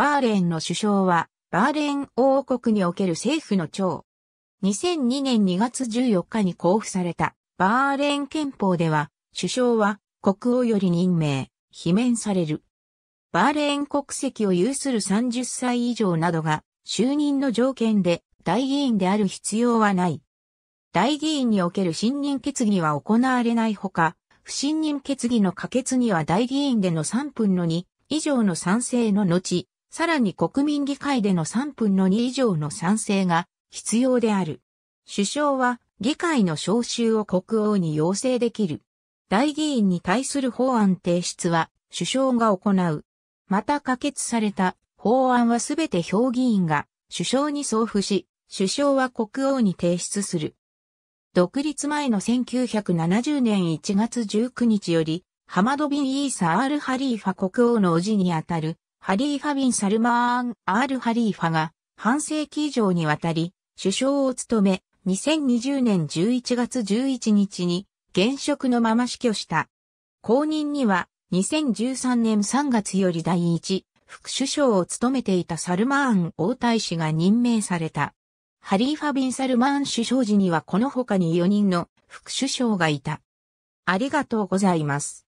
バーレーンの首相は、バーレーン王国における政府の長。2002年2月14日に交付された、バーレーン憲法では、首相は、国王より任命、罷免される。バーレーン国籍を有する30歳以上などが、就任の条件で、大議員である必要はない。大議員における信任決議は行われないほか、不信任決議の可決には大議員での3分の2以上の賛成の後、さらに国民議会での3分の2以上の賛成が必要である。首相は議会の招集を国王に要請できる。大議員に対する法案提出は首相が行う。また可決された法案はすべて評議員が首相に送付し、首相は国王に提出する。独立前の1970年1月19日より、ハマドビン・イーサアー・ル・ハリーファ国王の叔父にあたるハリーファビン・サルマーン・アール・ハリーファが半世紀以上にわたり首相を務め2020年11月11日に現職のまま死去した。後任には2013年3月より第一副首相を務めていたサルマーン王太子が任命された。ハリーファビン・サルマーン首相時にはこの他に4人の副首相がいた。ありがとうございます。